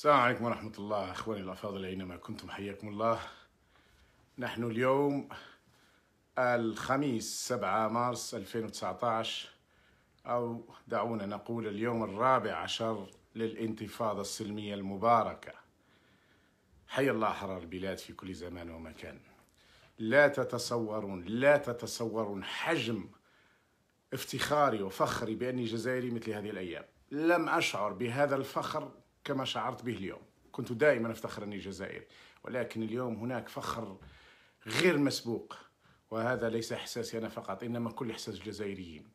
السلام عليكم ورحمة الله أخواني الأفاضل أينما كنتم حياكم الله نحن اليوم الخميس 7 مارس 2019 أو دعونا نقول اليوم الرابع عشر للانتفاضة السلمية المباركة حي الله حرر البلاد في كل زمان ومكان لا تتصورون لا تتصورون حجم افتخاري وفخري بأني جزائري مثل هذه الأيام لم أشعر بهذا الفخر كما شعرت به اليوم كنت دائما أفتخر أني جزائري ولكن اليوم هناك فخر غير مسبوق وهذا ليس إحساسي أنا فقط إنما كل إحساس الجزائريين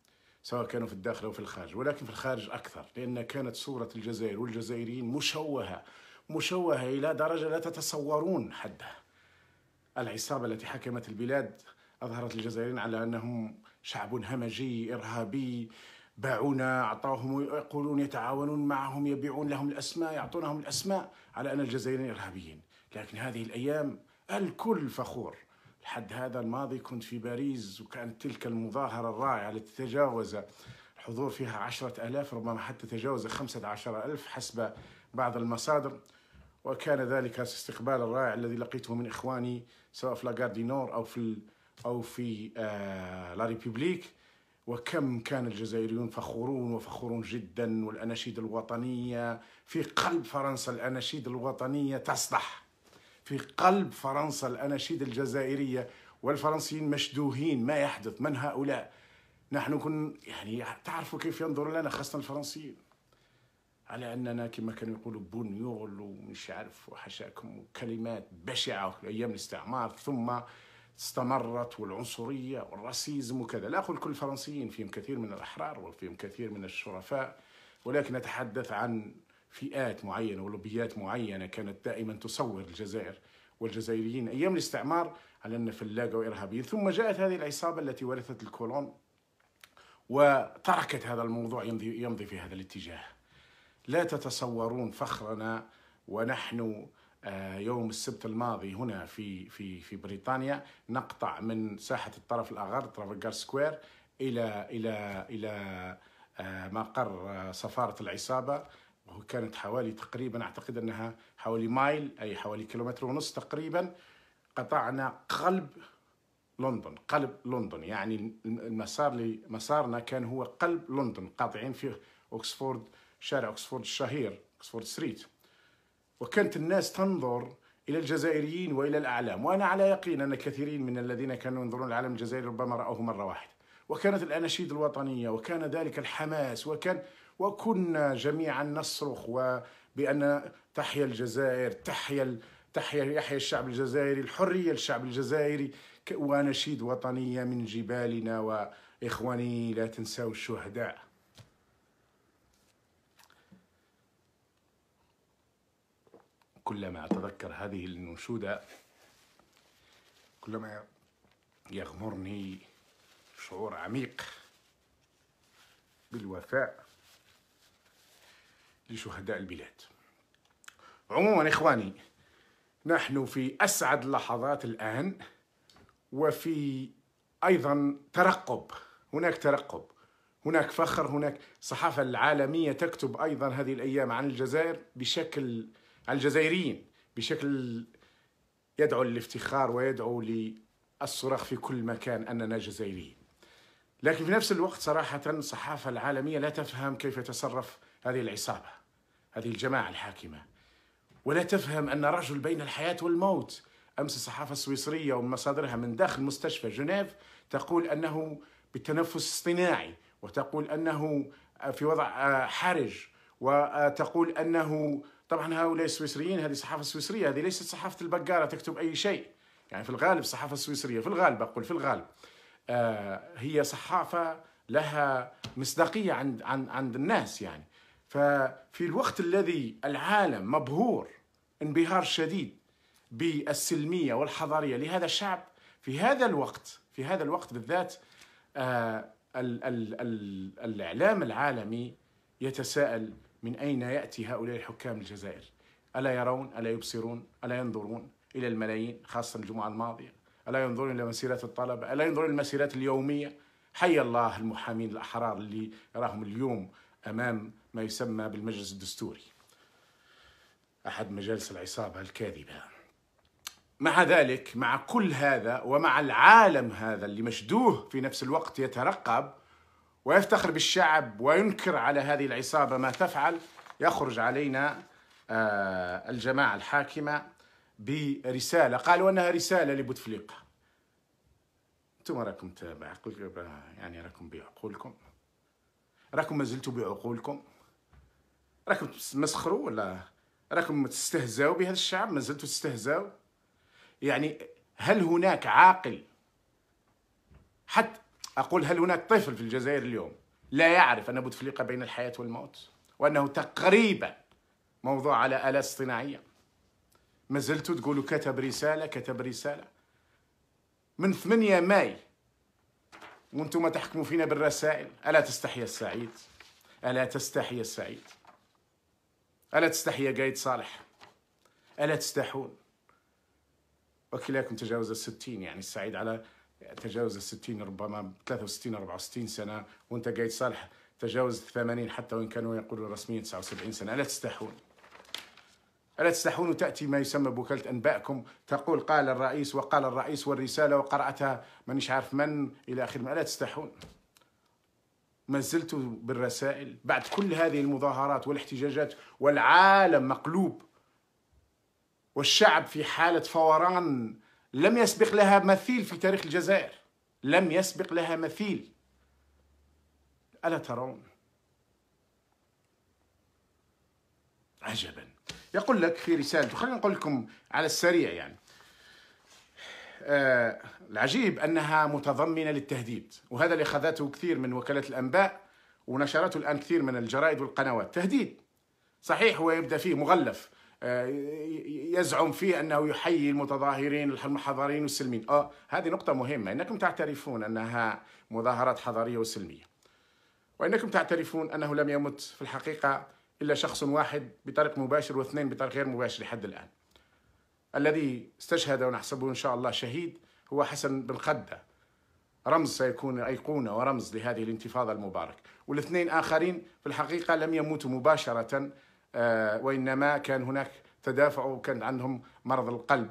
سواء كانوا في الداخل أو في الخارج ولكن في الخارج أكثر لأن كانت صورة الجزائر والجزائريين مشوهة مشوهة إلى درجة لا تتصورون حدها العصابة التي حكمت البلاد أظهرت الجزائريين على أنهم شعب همجي إرهابي باعونا أعطاهم يقولون يتعاونون معهم يبيعون لهم الأسماء يعطونهم الأسماء على أن الجزائريين إرهابيين لكن هذه الأيام الكل فخور لحد هذا الماضي كنت في باريس وكانت تلك المظاهرة الرائعة التي تجاوز الحضور فيها عشرة ألاف ربما حتى تجاوز خمسة عشر ألف حسب بعض المصادر وكان ذلك الاستقبال الرائع الذي لقيته من إخواني سواء في لاغاردينور أو في أو في آه لا ريبوبليك وكم كان الجزائريون فخورون وفخورون جدا والأناشيد الوطنية في قلب فرنسا الأناشيد الوطنية تصدح في قلب فرنسا الأناشيد الجزائرية والفرنسيين مشدوهين ما يحدث من هؤلاء نحن كن يعني تعرفوا كيف ينظر لنا خاصة الفرنسيين على أننا كما كانوا يقولوا بنيول ومش عارف وحشاكم وكلمات بشعة أيام الاستعمار ثم استمرت والعنصرية والراسيزم وكذا لا أقول كل الفرنسيين فيهم كثير من الأحرار وفيهم كثير من الشرفاء ولكن أتحدث عن فئات معينة ولوبيات معينة كانت دائما تصور الجزائر والجزائريين أيام الاستعمار على أن فلاقة وإرهابيين ثم جاءت هذه العصابة التي ورثت الكولون وتركت هذا الموضوع يمضي, يمضي في هذا الاتجاه لا تتصورون فخرنا ونحن آه، يوم السبت الماضي هنا في في في بريطانيا نقطع من ساحه الطرف طرف ترافلغار سكوير الى الى الى آه، مقر سفاره آه، العصابه وكانت حوالي تقريبا اعتقد انها حوالي مايل اي حوالي كيلومتر ونص تقريبا قطعنا قلب لندن قلب لندن يعني المسار مسارنا كان هو قلب لندن قاطعين فيه اوكسفورد شارع اوكسفورد الشهير اوكسفورد ستريت وكانت الناس تنظر إلى الجزائريين وإلى الأعلام وأنا على يقين أن كثيرين من الذين كانوا ينظرون العلم الجزائري ربما رأوه مرة واحدة وكانت الأناشيد الوطنية وكان ذلك الحماس وكان وكنا جميعا نصرخ بأن تحيا الجزائر تحيا تحيا يحيا الشعب الجزائري الحرية للشعب الجزائري وأناشيد وطنية من جبالنا وإخواني لا تنساوا الشهداء كلما أتذكر هذه الأنشودة كلما يغمرني شعور عميق بالوفاء لشهداء البلاد عموما إخواني نحن في أسعد لحظات الآن وفي أيضا ترقب هناك ترقب هناك فخر هناك الصحافة العالمية تكتب أيضا هذه الأيام عن الجزائر بشكل على الجزائريين بشكل يدعو للافتخار ويدعو للصراخ في كل مكان أننا جزائريين لكن في نفس الوقت صراحة الصحافة العالمية لا تفهم كيف تصرف هذه العصابة هذه الجماعة الحاكمة ولا تفهم أن رجل بين الحياة والموت أمس الصحافة السويسرية ومصادرها من داخل مستشفى جنيف تقول أنه بالتنفس اصطناعي وتقول أنه في وضع حرج وتقول أنه طبعا هؤلاء السويسريين هذه الصحافه السويسريه هذه ليست صحافه البقاره تكتب اي شيء يعني في الغالب الصحافه السويسريه في الغالب اقول في الغالب آه هي صحافه لها مصداقيه عند عند عند الناس يعني ففي الوقت الذي العالم مبهور انبهار شديد بالسلميه والحضاريه لهذا الشعب في هذا الوقت في هذا الوقت بالذات آه الـ الـ الاعلام العالمي يتساءل من أين يأتي هؤلاء الحكام الجزائر ألا يرون ألا يبصرون ألا ينظرون إلى الملايين خاصة الجمعة الماضية ألا ينظرون إلى مسيرات الطلبة ألا ينظرون إلى المسيرات اليومية حي الله المحامين الأحرار اللي راهم اليوم أمام ما يسمى بالمجلس الدستوري أحد مجالس العصابة الكاذبة مع ذلك مع كل هذا ومع العالم هذا اللي مشدوه في نفس الوقت يترقب ويفتخر بالشعب وينكر على هذه العصابة ما تفعل يخرج علينا آه، الجماعة الحاكمة برسالة قالوا أنها رسالة لبوتفليقة أنتم راكم تابع يعني راكم بعقولكم راكم ما زلتوا بعقولكم راكم تمسخروا ولا راكم تستهزأوا بهذا الشعب ما زلتوا تستهزأوا يعني هل هناك عاقل حتى أقول هل هناك طفل في الجزائر اليوم لا يعرف أن بوتفليقة بين الحياة والموت وأنه تقريبا موضوع على آلات اصطناعية ما زلت تقولوا كتب رسالة كتب رسالة من 8 ماي وانتم ما تحكموا فينا بالرسائل ألا تستحي السعيد ألا تستحي السعيد ألا تستحي قايد صالح ألا تستحون وكلاكم تجاوز الستين يعني السعيد على تجاوز ال 60 ربما 63 64 سنه وانت قايد صالح تجاوز 80 حتى وان كانوا يقولوا رسميا 79 سنه الا تستحون ألا تستحون تأتي ما يسمى بوكالة أنبائكم تقول قال الرئيس وقال الرئيس والرسالة وقرأتها مانيش عارف من إلى آخر ما ألا تستحون ما زلت بالرسائل بعد كل هذه المظاهرات والاحتجاجات والعالم مقلوب والشعب في حالة فوران لم يسبق لها مثيل في تاريخ الجزائر لم يسبق لها مثيل ألا ترون عجبا يقول لك في رسالته خلينا نقول لكم على السريع يعني آه العجيب أنها متضمنة للتهديد وهذا اللي خذته كثير من وكالة الأنباء ونشرته الآن كثير من الجرائد والقنوات تهديد صحيح هو يبدأ فيه مغلف آه، يزعم فيه انه يحيي المتظاهرين الحضاريين والسلميين، اه هذه نقطة مهمة انكم تعترفون انها مظاهرات حضارية وسلمية. وانكم تعترفون انه لم يمت في الحقيقة الا شخص واحد بطريق مباشر واثنين بطريق غير مباشر لحد الان. الذي استشهد ونحسبه ان شاء الله شهيد هو حسن بن قدة رمز سيكون أيقونة ورمز لهذه الانتفاضة المباركة والاثنين آخرين في الحقيقة لم يموتوا مباشرة آه، وانما كان هناك تدافع وكان عندهم مرض القلب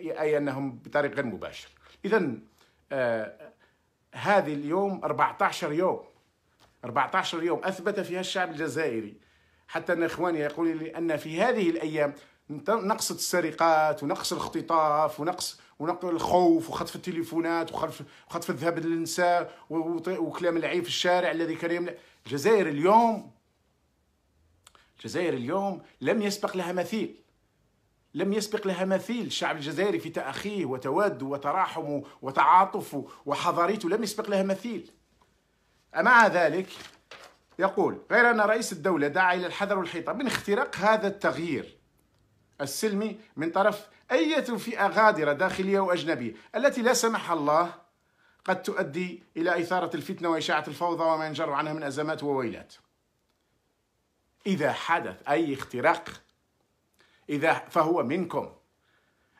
اي انهم بطريق غير مباشر اذا آه، هذه اليوم 14 يوم 14 يوم اثبت فيها الشعب الجزائري حتى ان اخواني يقول لي ان في هذه الايام نقص السرقات ونقص الاختطاف ونقص ونقل الخوف وخطف التليفونات وخطف وخطف الذهب للنساء وكلام العيب في الشارع الذي كان يملأ الجزائر اليوم الجزائر اليوم لم يسبق لها مثيل لم يسبق لها مثيل الشعب الجزائري في تأخيه وتواده وتراحمه وتعاطفه وحضاريته لم يسبق لها مثيل أمع ذلك يقول غير أن رئيس الدولة دعا إلى الحذر والحيطة من اختراق هذا التغيير السلمي من طرف أية فئة غادرة داخلية وأجنبية التي لا سمح الله قد تؤدي إلى إثارة الفتنة وإشاعة الفوضى وما ينجر عنها من أزمات وويلات إذا حدث أي اختراق إذا فهو منكم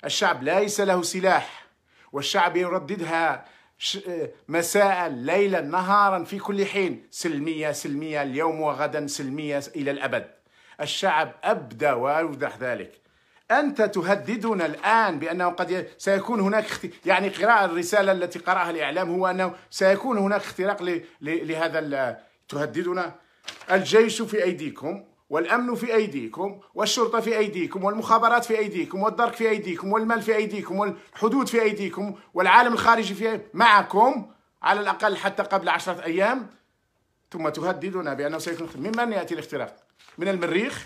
الشعب ليس له سلاح والشعب يرددها مساء ليلا نهارا في كل حين سلمية سلمية اليوم وغدا سلمية إلى الأبد الشعب أبدى وأوضح ذلك أنت تهددنا الآن بأنه قد سيكون هناك اخت... يعني قراءة الرسالة التي قرأها الإعلام هو أنه سيكون هناك اختراق ل... ل... لهذا ال... تهددنا الجيش في أيديكم والأمن في أيديكم والشرطة في أيديكم والمخابرات في أيديكم والدرك في أيديكم والمال في أيديكم والحدود في أيديكم والعالم الخارجي في معكم على الأقل حتى قبل عشرة أيام ثم تهددنا بأنه سيكون ممن يأتي الاختراق من المريخ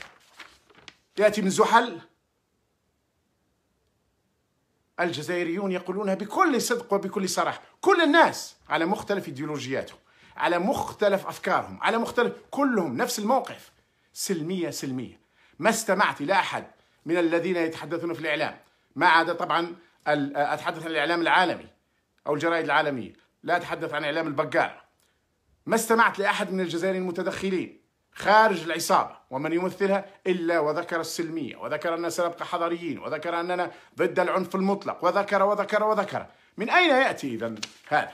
يأتي من زحل الجزائريون يقولونها بكل صدق وبكل صراحة كل الناس على مختلف ايديولوجياتهم على مختلف أفكارهم على مختلف كلهم نفس الموقف سلمية سلمية ما استمعت إلى أحد من الذين يتحدثون في الإعلام ما عدا طبعا أتحدث عن الإعلام العالمي أو الجرائد العالمية لا أتحدث عن إعلام البقالة ما استمعت لأحد من الجزائريين المتدخلين خارج العصابة ومن يمثلها إلا وذكر السلمية وذكر أننا سنبقى حضاريين وذكر أننا ضد العنف المطلق وذكر وذكر وذكر من أين يأتي إذا هذا؟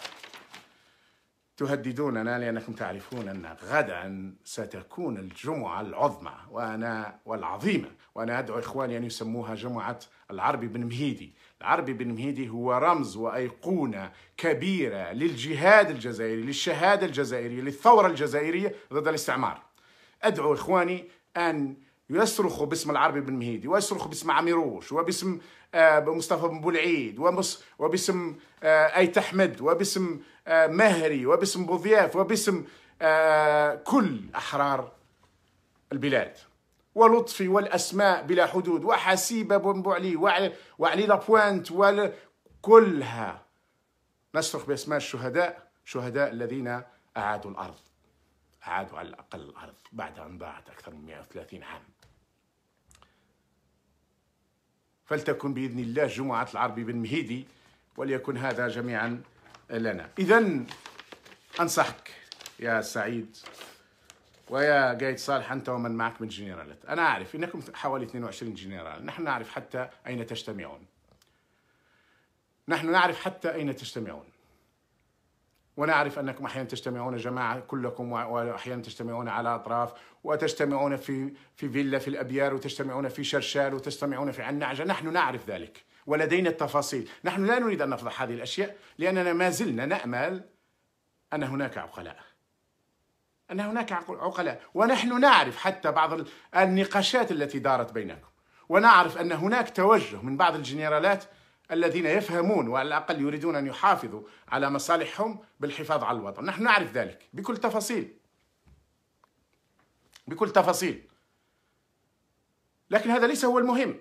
تهددوننا لأنكم تعرفون أن غدا ستكون الجمعة العظمى وأنا والعظيمة وأنا أدعو إخواني أن يسموها جمعة العربي بن مهيدي العربي بن مهيدي هو رمز وأيقونة كبيرة للجهاد الجزائري للشهادة الجزائرية للثورة الجزائرية ضد الاستعمار أدعو إخواني أن يصرخوا باسم العربي بن مهيدي ويصرخ باسم عميروش وباسم آه، مصطفى بن بولعيد وباسم آه، ايت احمد وباسم آه، مهري وباسم بوضياف وباسم كل احرار البلاد ولطفي والاسماء بلا حدود وحسيبه بن بوعلي وعلي لابوانت كلها نصرخ باسماء الشهداء شهداء الذين اعادوا الارض عادوا على الأقل الأرض بعد أن ضاعت أكثر من 130 عام فلتكن بإذن الله جمعة العربي بن مهيدي وليكن هذا جميعا لنا إذا أنصحك يا سعيد ويا قايد صالح أنت ومن معك من جنرالات أنا أعرف إنكم حوالي 22 جنرال نحن نعرف حتى أين تجتمعون نحن نعرف حتى أين تجتمعون ونعرف انكم احيانا تجتمعون جماعه كلكم واحيانا تجتمعون على اطراف وتجتمعون في في فيلا في الابيار وتجتمعون في شرشال وتجتمعون في عنعجه نحن نعرف ذلك ولدينا التفاصيل نحن لا نريد ان نفضح هذه الاشياء لاننا ما زلنا نامل ان هناك عقلاء ان هناك عقلاء ونحن نعرف حتى بعض النقاشات التي دارت بينكم ونعرف ان هناك توجه من بعض الجنرالات الذين يفهمون وعلى الأقل يريدون أن يحافظوا على مصالحهم بالحفاظ على الوطن نحن نعرف ذلك بكل تفاصيل بكل تفاصيل لكن هذا ليس هو المهم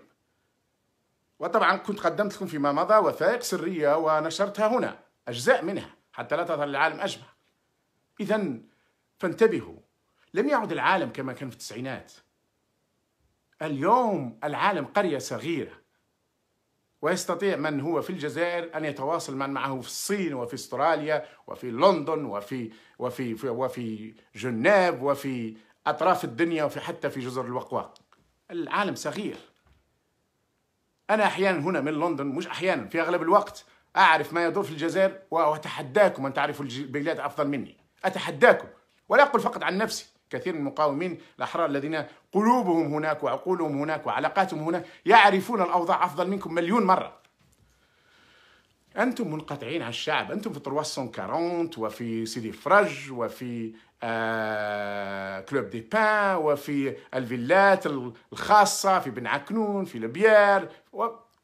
وطبعا كنت قدمت لكم فيما مضى وثائق سرية ونشرتها هنا أجزاء منها حتى لا تظهر العالم أجمع إذا فانتبهوا لم يعد العالم كما كان في التسعينات اليوم العالم قرية صغيرة ويستطيع من هو في الجزائر أن يتواصل من معه في الصين وفي استراليا وفي لندن وفي وفي وفي, وفي جنيف وفي أطراف الدنيا وفي حتى في جزر الوقواق العالم صغير أنا أحيانا هنا من لندن مش أحيانا في أغلب الوقت أعرف ما يدور في الجزائر وأتحداكم أن تعرفوا البلاد أفضل مني أتحداكم ولا أقول فقط عن نفسي كثير من المقاومين الأحرار الذين قلوبهم هناك وعقولهم هناك وعلاقاتهم هناك يعرفون الأوضاع أفضل منكم مليون مرة أنتم منقطعين عن الشعب أنتم في 340 وفي سيدي فرج وفي آه كلوب دي بان وفي الفيلات الخاصة في بن عكنون في لبيار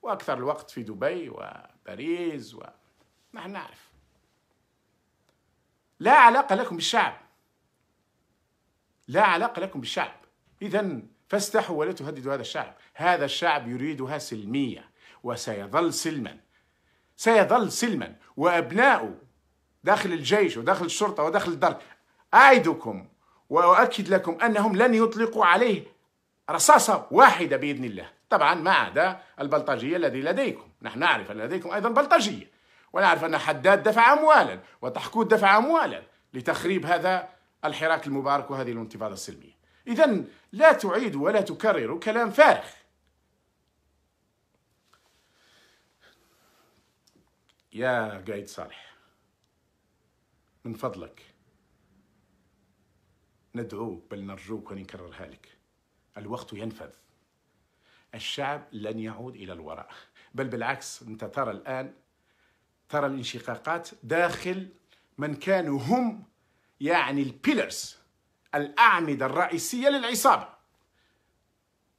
وأكثر الوقت في دبي وباريس ونحن نعرف لا علاقة لكم بالشعب لا علاقة لكم بالشعب إذا فاستحوا ولا تهددوا هذا الشعب هذا الشعب يريدها سلمية وسيظل سلما سيظل سلما وأبناؤه داخل الجيش وداخل الشرطة وداخل الدرك أعدكم وأؤكد لكم أنهم لن يطلقوا عليه رصاصة واحدة بإذن الله طبعا ما عدا البلطجية الذي لديكم نحن نعرف أن لديكم أيضا بلطجية ونعرف أن حداد دفع أموالا وتحكود دفع أموالا لتخريب هذا الحراك المبارك وهذه الانتفاضة السلمية إذا لا تعيد ولا تكرر كلام فارغ يا قايد صالح من فضلك ندعوك بل نرجوك ونكررها لك الوقت ينفذ الشعب لن يعود إلى الوراء بل بالعكس أنت ترى الآن ترى الانشقاقات داخل من كانوا هم يعني البيلرز الأعمدة الرئيسية للعصابة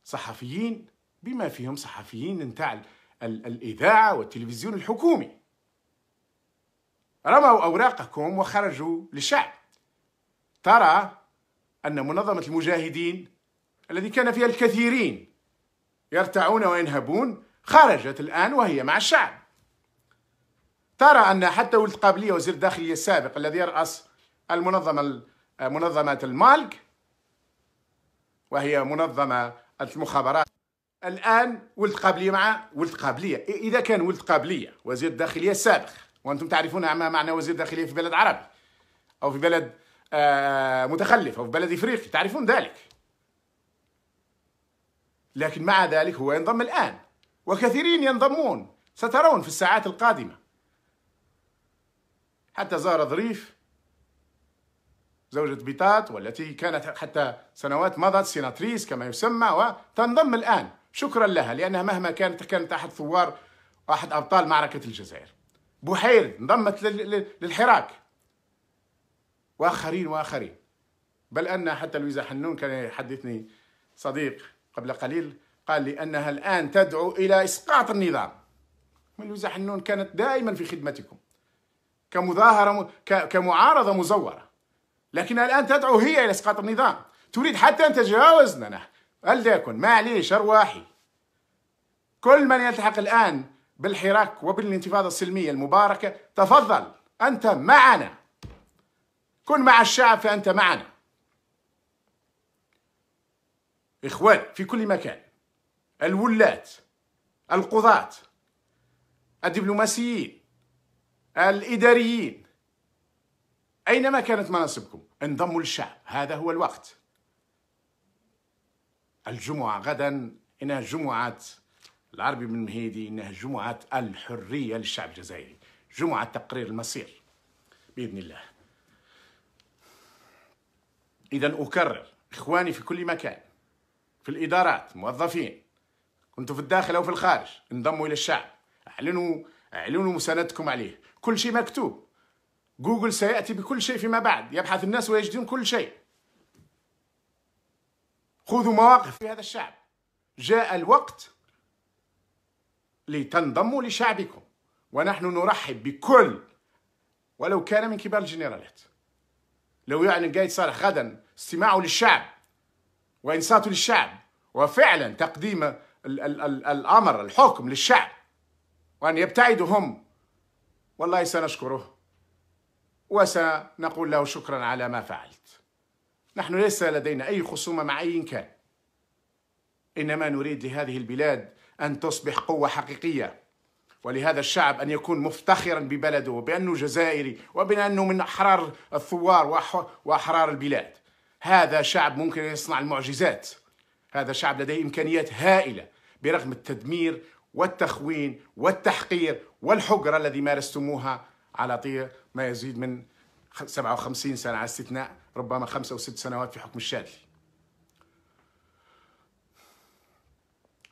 صحفيين بما فيهم صحفيين نتاع الإذاعة والتلفزيون الحكومي رموا أوراقكم وخرجوا للشعب ترى أن منظمة المجاهدين الذي كان فيها الكثيرين يرتعون وينهبون خرجت الآن وهي مع الشعب ترى أن حتى ولد قابلية وزير الداخلية السابق الذي يرأس المنظمة منظمة المالك وهي منظمة المخابرات الآن ولد قابلية مع ولد قابلية إذا كان ولد قابلية وزير الداخلية السابق وأنتم تعرفون ما معنى وزير الداخلية في بلد عربي أو في بلد آه، متخلف أو في بلد إفريقي تعرفون ذلك لكن مع ذلك هو ينضم الآن وكثيرين ينضمون سترون في الساعات القادمة حتى زار ظريف زوجة بيتات والتي كانت حتى سنوات مضت سيناتريس كما يسمى وتنضم الآن شكرا لها لأنها مهما كانت كانت أحد ثوار أحد أبطال معركة الجزائر بحير انضمت للحراك وآخرين وآخرين بل أن حتى لويزا حنون كان يحدثني صديق قبل قليل قال لي أنها الآن تدعو إلى إسقاط النظام لويزا حنون كانت دائما في خدمتكم كمظاهرة كمعارضة مزورة لكن الآن تدعو هي إلى إسقاط النظام تريد حتى أن تتجاوزنا وليكن معليش أرواحي كل من يلتحق الآن بالحراك وبالانتفاضة السلمية المباركة تفضل أنت معنا كن مع الشعب فأنت معنا إخوان في كل مكان الولاة القضاة الدبلوماسيين الإداريين أينما كانت مناصبكم انضموا للشعب هذا هو الوقت الجمعة غدا إنها جمعة العربي من مهيدي إنها جمعة الحرية للشعب الجزائري جمعة تقرير المصير بإذن الله إذا أكرر إخواني في كل مكان في الإدارات موظفين كنتوا في الداخل أو في الخارج انضموا إلى الشعب اعلنوا اعلنوا مساندتكم عليه كل شيء مكتوب جوجل سيأتي بكل شيء فيما بعد يبحث الناس ويجدون كل شيء خذوا مواقف في هذا الشعب جاء الوقت لتنضموا لشعبكم ونحن نرحب بكل ولو كان من كبار الجنرالات لو يعلن يعني قايد صالح غدا استماعه للشعب وإنصاته للشعب وفعلا تقديم ال ال ال الأمر الحكم للشعب وأن يبتعدوا هم والله سنشكره وسنقول له شكرا على ما فعلت نحن ليس لدينا أي خصومة مع أي كان إنما نريد لهذه البلاد أن تصبح قوة حقيقية ولهذا الشعب أن يكون مفتخرا ببلده وبأنه جزائري وبأنه من أحرار الثوار وأحرار البلاد هذا شعب ممكن يصنع المعجزات هذا شعب لديه إمكانيات هائلة برغم التدمير والتخوين والتحقير والحقرة الذي مارستموها على طير ما يزيد من 57 سنة على استثناء ربما خمسة أو ست سنوات في حكم الشاذلي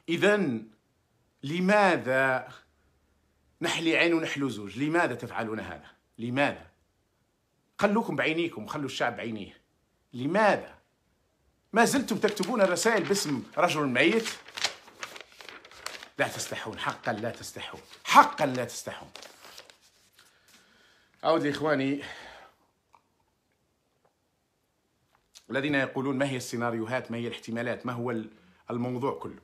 إذا لماذا نحلي عين ونحلو زوج لماذا تفعلون هذا لماذا خلوكم بعينيكم وخلوا الشعب بعينيه لماذا ما زلتم تكتبون الرسائل باسم رجل ميت لا تستحون حقا لا تستحون حقا لا تستحون أعود لإخواني الذين يقولون ما هي السيناريوهات ما هي الاحتمالات ما هو الموضوع كله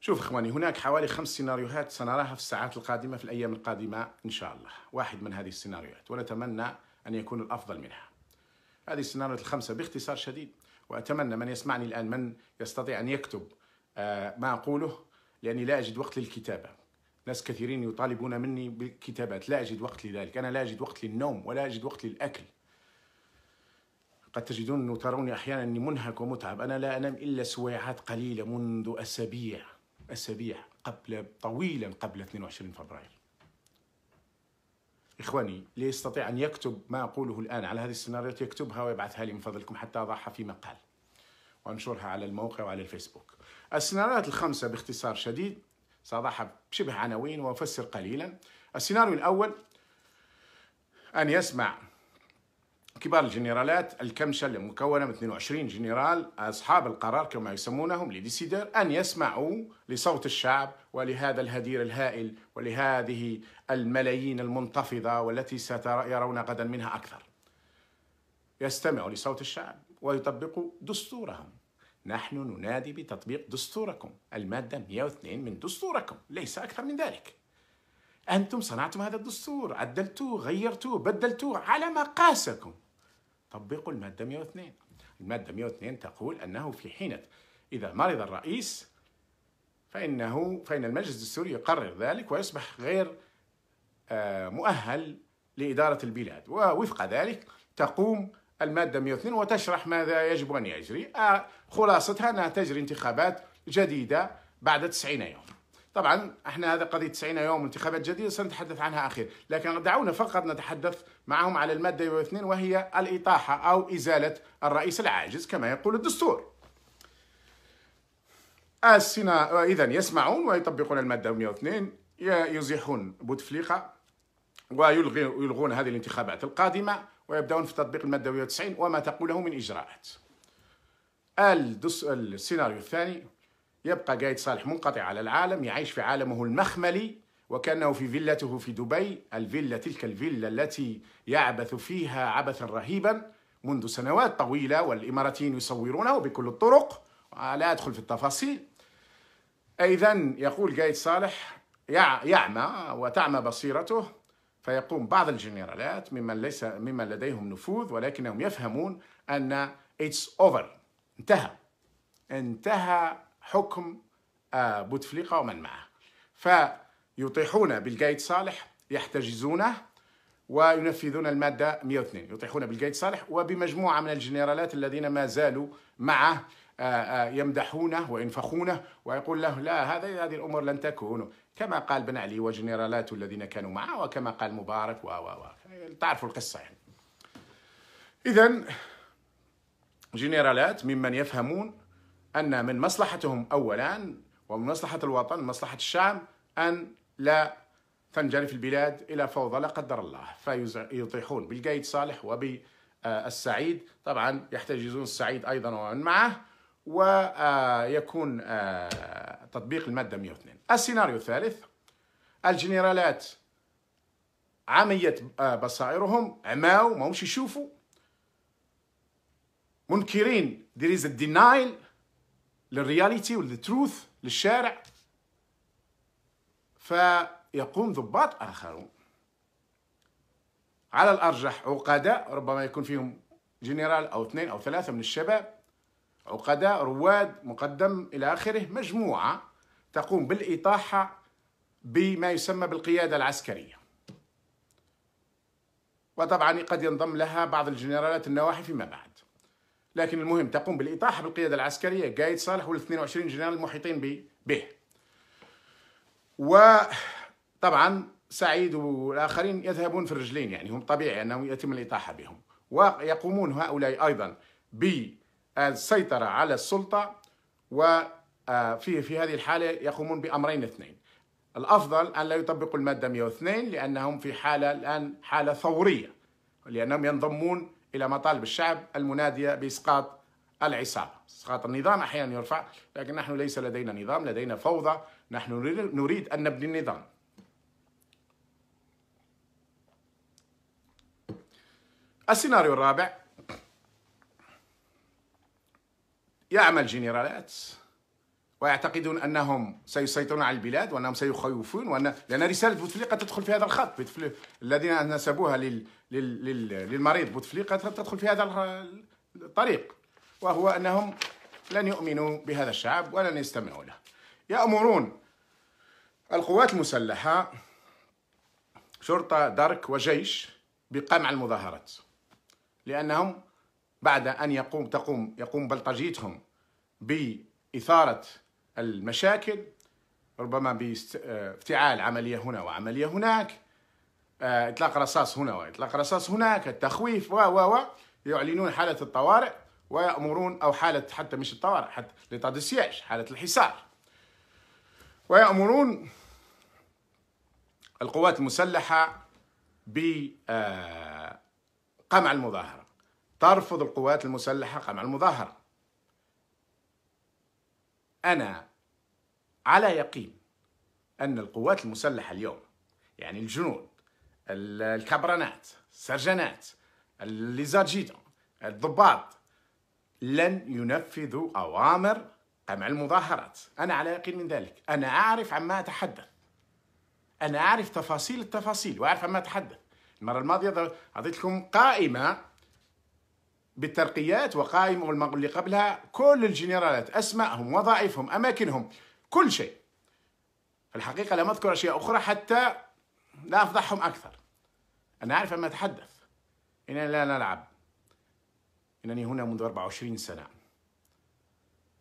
شوف إخواني هناك حوالي خمس سيناريوهات سنراها في الساعات القادمة في الأيام القادمة إن شاء الله واحد من هذه السيناريوهات ونتمنى أن يكون الأفضل منها هذه السيناريوهات الخمسة باختصار شديد وأتمنى من يسمعني الآن من يستطيع أن يكتب آه، ما أقوله لأني لا أجد وقت للكتابة ناس كثيرين يطالبون مني بالكتابات لا أجد وقت لذلك أنا لا أجد وقت للنوم ولا أجد وقت للأكل قد تجدون أنه تروني أحيانا أني منهك ومتعب أنا لا أنام إلا سويعات قليلة منذ أسابيع أسابيع قبل طويلا قبل 22 فبراير إخواني ليستطيع أن يكتب ما أقوله الآن على هذه السيناريوهات يكتبها ويبعثها لي من فضلكم حتى أضعها في مقال وأنشرها على الموقع وعلى الفيسبوك السيناريوهات الخمسة باختصار شديد سأضعها بشبه عناوين وأفسر قليلا السيناريو الأول أن يسمع كبار الجنرالات الكمشة المكونة من 22 جنرال أصحاب القرار كما يسمونهم لديسيدر أن يسمعوا لصوت الشعب ولهذا الهدير الهائل ولهذه الملايين المنتفضة والتي سترون غدا منها أكثر يستمعوا لصوت الشعب ويطبقوا دستورهم نحن ننادي بتطبيق دستوركم المادة 102 من دستوركم ليس أكثر من ذلك أنتم صنعتم هذا الدستور عدلتوه غيرتوه بدلتوه على مقاسكم طبقوا المادة 102 المادة 102 تقول أنه في حين إذا مرض الرئيس فإنه فإن المجلس الدستوري يقرر ذلك ويصبح غير آه، مؤهل لإدارة البلاد ووفق ذلك تقوم المادة 102 وتشرح ماذا يجب أن يجري آه، خلاصتها أنها تجري انتخابات جديدة بعد 90 يوم طبعا احنا هذا قضية 90 يوم انتخابات جديدة سنتحدث عنها أخير لكن دعونا فقط نتحدث معهم على المادة 102 وهي الإطاحة أو إزالة الرئيس العاجز كما يقول الدستور السنا إذا يسمعون ويطبقون المادة 102 يزيحون بوتفليقة ويلغون هذه الانتخابات القادمة ويبدأون في تطبيق المادة 190 وما تقوله من إجراءات السيناريو الثاني يبقى قايد صالح منقطع على العالم يعيش في عالمه المخملي وكانه في فيلته في دبي الفيلا تلك الفيلا التي يعبث فيها عبثا رهيبا منذ سنوات طويلة والإماراتيين يصورونه بكل الطرق آه، لا أدخل في التفاصيل أيضا يقول قايد صالح يعمى وتعمى بصيرته فيقوم بعض الجنرالات ممن ليس ممن لديهم نفوذ ولكنهم يفهمون ان اتس اوفر انتهى انتهى حكم آه، بوتفليقه ومن معه فيطيحون بالقايد صالح يحتجزونه وينفذون المادة 102 يطيحون بالقيد صالح وبمجموعة من الجنرالات الذين ما زالوا معه آه، آه، يمدحونه وينفخونه ويقول له لا هذه هذه الامور لن تكون كما قال بن علي وجنرالاته الذين كانوا معه وكما قال مبارك و و تعرفوا القصه يعني. اذا جنرالات ممن يفهمون ان من مصلحتهم اولا ومن مصلحه الوطن مصلحه الشام ان لا تنجرف البلاد الى فوضى لا قدر الله فيطيحون بالقايد صالح وبالسعيد طبعا يحتجزون السعيد ايضا ومن معه ويكون آه، تطبيق المادة 102 السيناريو الثالث الجنرالات عميت آه، بصائرهم عماو ما همش يشوفوا منكرين there is a denial للرياليتي وللتروث للشارع فيقوم ضباط آخرون على الأرجح عقداء ربما يكون فيهم جنرال أو اثنين أو ثلاثة من الشباب عقداء رواد مقدم إلى آخره مجموعة تقوم بالإطاحة بما يسمى بالقيادة العسكرية وطبعا قد ينضم لها بعض الجنرالات النواحي فيما بعد لكن المهم تقوم بالإطاحة بالقيادة العسكرية قايد صالح وال 22 جنرال المحيطين به وطبعا سعيد والآخرين يذهبون في الرجلين يعني هم طبيعي أنه يتم الإطاحة بهم ويقومون هؤلاء أيضا ب السيطرة على السلطة وفي آه، في هذه الحالة يقومون بأمرين اثنين الأفضل أن لا يطبقوا المادة 102 لأنهم في حالة الآن حالة ثورية لأنهم ينضمون إلى مطالب الشعب المنادية بإسقاط العصابة إسقاط النظام أحيانا يرفع لكن نحن ليس لدينا نظام لدينا فوضى نحن نريد أن نبني النظام السيناريو الرابع يعمل جنرالات ويعتقدون انهم سيسيطرون على البلاد وانهم سيخوفون وان لان رساله بوتفليقه تدخل في هذا الخط بوتفليقه الذين نسبوها لل... لل... لل... للمريض بوتفليقه تدخل في هذا الطريق وهو انهم لن يؤمنوا بهذا الشعب ولن يستمعوا له يامرون القوات المسلحه شرطه درك وجيش بقمع المظاهرات لانهم بعد أن يقوم تقوم يقوم بلطجيتهم بإثارة المشاكل ربما بافتعال عملية هنا وعملية هناك آه، إطلاق رصاص هنا وإطلاق رصاص هناك التخويف و و و يعلنون حالة الطوارئ ويأمرون أو حالة حتى مش الطوارئ حتى لطاد السياج حالة الحصار ويأمرون القوات المسلحة بقمع المظاهرة ترفض القوات المسلحة قمع المظاهرة أنا على يقين أن القوات المسلحة اليوم يعني الجنود الكبرانات السرجانات الليزاجيدة الضباط لن ينفذوا أوامر قمع المظاهرات أنا على يقين من ذلك أنا أعرف عما أتحدث أنا أعرف تفاصيل التفاصيل وأعرف عما أتحدث المرة الماضية أعطيت لكم قائمة بالترقيات وقائمة والمنقول اللي قبلها كل الجنرالات أسمائهم وظائفهم أماكنهم كل شيء في الحقيقة لم أذكر أشياء أخرى حتى لا أفضحهم أكثر أنا أعرف ما أتحدث إنني لا نلعب إنني هنا منذ 24 سنة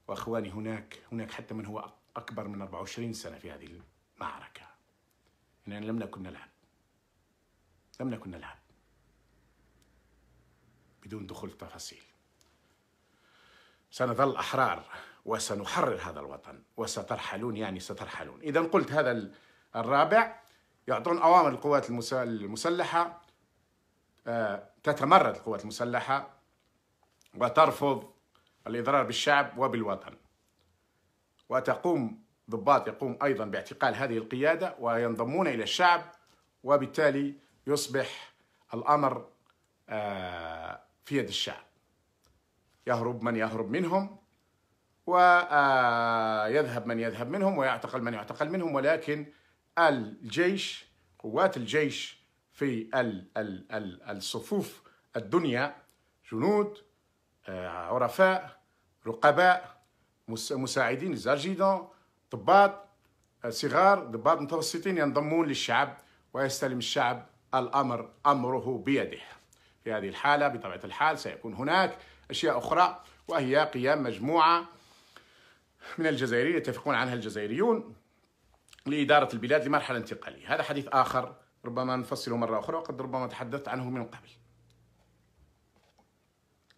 وأخواني هناك هناك حتى من هو أكبر من 24 سنة في هذه المعركة إننا لم نكن نلعب لم نكن نلعب بدون دخول التفاصيل سنظل أحرار وسنحرر هذا الوطن وسترحلون يعني سترحلون إذا قلت هذا الرابع يعطون أوامر القوات المسلحة آه، تتمرد القوات المسلحة وترفض الإضرار بالشعب وبالوطن وتقوم ضباط يقوم أيضا باعتقال هذه القيادة وينضمون إلى الشعب وبالتالي يصبح الأمر آه، في يد الشعب يهرب من يهرب منهم ويذهب آه، من يذهب منهم ويعتقل من يعتقل منهم ولكن الجيش قوات الجيش في الصفوف الدنيا جنود آه، عرفاء رقباء مساعدين زارجيدون ضباط آه، صغار ضباط متوسطين ينضمون للشعب ويستلم الشعب الامر امره بيده في هذه الحالة بطبيعة الحال سيكون هناك أشياء أخرى وهي قيام مجموعة من الجزائريين يتفقون عنها الجزائريون لإدارة البلاد لمرحلة انتقالية هذا حديث آخر ربما نفصله مرة أخرى وقد ربما تحدثت عنه من قبل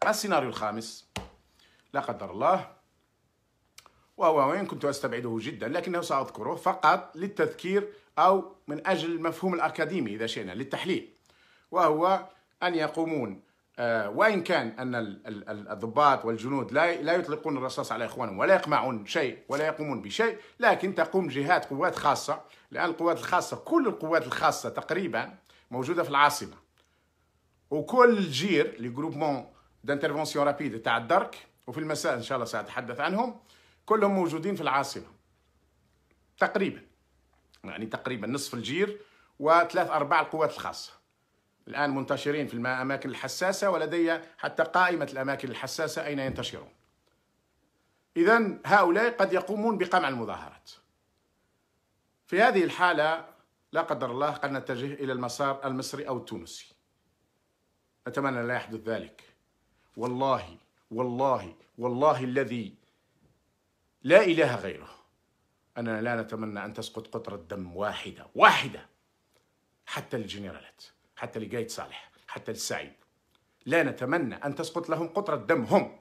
السيناريو الخامس لا قدر الله وهو وين كنت أستبعده جدا لكنه سأذكره فقط للتذكير أو من أجل المفهوم الأكاديمي إذا شئنا للتحليل وهو أن يقومون آه، وإن كان أن الضباط والجنود لا يطلقون الرصاص على إخوانهم ولا يقمعون شيء ولا يقومون بشيء لكن تقوم جهات قوات خاصة لأن القوات الخاصة كل القوات الخاصة تقريبا موجودة في العاصمة وكل جير لي جروبمون دانترفونسيون رابيد تاع الدرك وفي المساء إن شاء الله سأتحدث عنهم كلهم موجودين في العاصمة تقريبا يعني تقريبا نصف الجير وثلاث أرباع القوات الخاصة الآن منتشرين في الأماكن الحساسة ولدي حتى قائمة الأماكن الحساسة أين ينتشرون إذا هؤلاء قد يقومون بقمع المظاهرات في هذه الحالة لا قدر الله قد نتجه إلى المسار المصري أو التونسي أتمنى لا يحدث ذلك والله والله والله الذي لا إله غيره أننا لا نتمنى أن تسقط قطرة دم واحدة واحدة حتى الجنرالات حتى لقايد صالح حتى للسعيد لا نتمنى أن تسقط لهم قطرة دم هم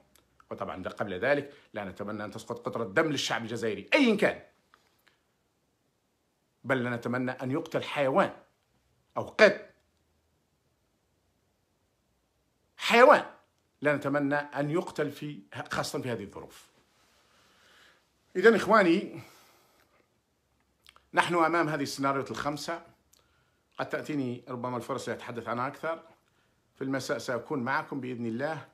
وطبعا قبل ذلك لا نتمنى أن تسقط قطرة دم للشعب الجزائري أيا كان بل لا نتمنى أن يقتل حيوان أو قط حيوان لا نتمنى أن يقتل في خاصة في هذه الظروف إذا إخواني نحن أمام هذه السيناريوهات الخمسة قد تأتيني ربما الفرصة لأتحدث عنها أكثر في المساء سأكون معكم بإذن الله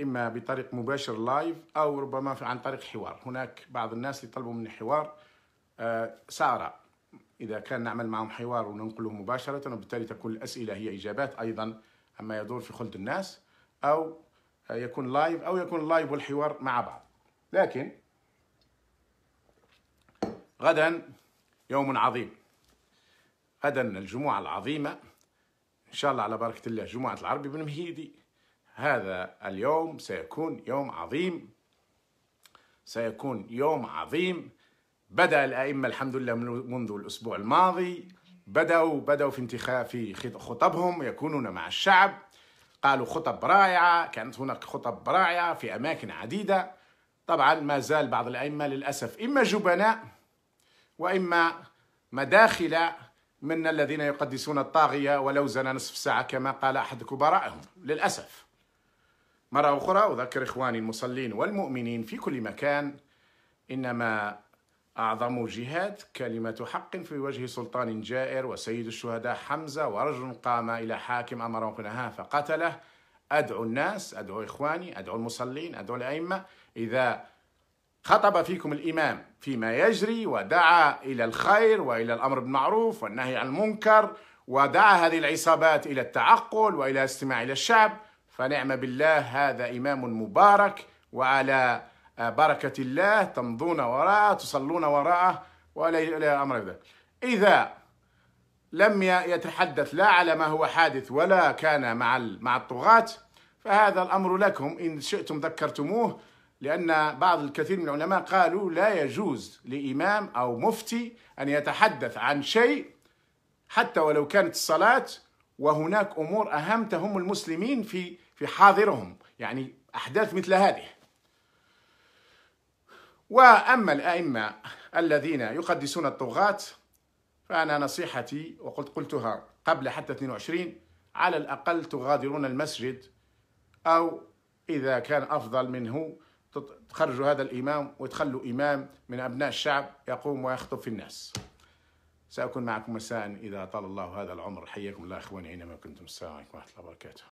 إما بطريق مباشر لايف أو ربما عن طريق حوار هناك بعض الناس اللي طلبوا مني حوار آه، سارة إذا كان نعمل معهم حوار وننقله مباشرة وبالتالي تكون الأسئلة هي إجابات أيضا عما يدور في خلد الناس أو آه، يكون لايف أو يكون لايف والحوار مع بعض لكن غدا يوم عظيم غدا الجمعة العظيمة إن شاء الله على بركة الله جمعة العربي بن مهيدي هذا اليوم سيكون يوم عظيم سيكون يوم عظيم بدأ الأئمة الحمد لله منذ الأسبوع الماضي بدأوا بدأوا في انتخاب في خطبهم يكونون مع الشعب قالوا خطب رائعة كانت هناك خطب رائعة في أماكن عديدة طبعا ما زال بعض الأئمة للأسف إما جبناء وإما مداخل منا الذين يقدسون الطاغية ولو زنا نصف ساعة كما قال أحد كبرائهم للأسف مرة أخرى أذكر إخواني المصلين والمؤمنين في كل مكان إنما أعظم جهاد كلمة حق في وجه سلطان جائر وسيد الشهداء حمزة ورجل قام إلى حاكم أمره بنهاه فقتله أدعو الناس أدعو إخواني أدعو المصلين أدعو الأئمة إذا خطب فيكم الإمام فيما يجري ودعا إلى الخير وإلى الأمر بالمعروف والنهي عن المنكر ودعا هذه العصابات إلى التعقل وإلى الاستماع إلى الشعب فنعم بالله هذا إمام مبارك وعلى آه، بركة الله تمضون وراءه تصلون وراءه ولا أمر ذلك إذا لم يتحدث لا على ما هو حادث ولا كان مع مع الطغاة فهذا الأمر لكم إن شئتم ذكرتموه لأن بعض الكثير من العلماء قالوا لا يجوز لإمام أو مفتي أن يتحدث عن شيء حتى ولو كانت الصلاة وهناك أمور أهم تهم المسلمين في في حاضرهم يعني أحداث مثل هذه وأما الأئمة الذين يقدسون الطغاة فأنا نصيحتي وقلت قلتها قبل حتى 22 على الأقل تغادرون المسجد أو إذا كان أفضل منه تخرجوا هذا الإمام وتخلوا إمام من أبناء الشعب يقوم ويخطب في الناس سأكون معكم مساء إذا طال الله هذا العمر حياكم الله إخواني أينما كنتم السلام عليكم ورحمة الله وبركاته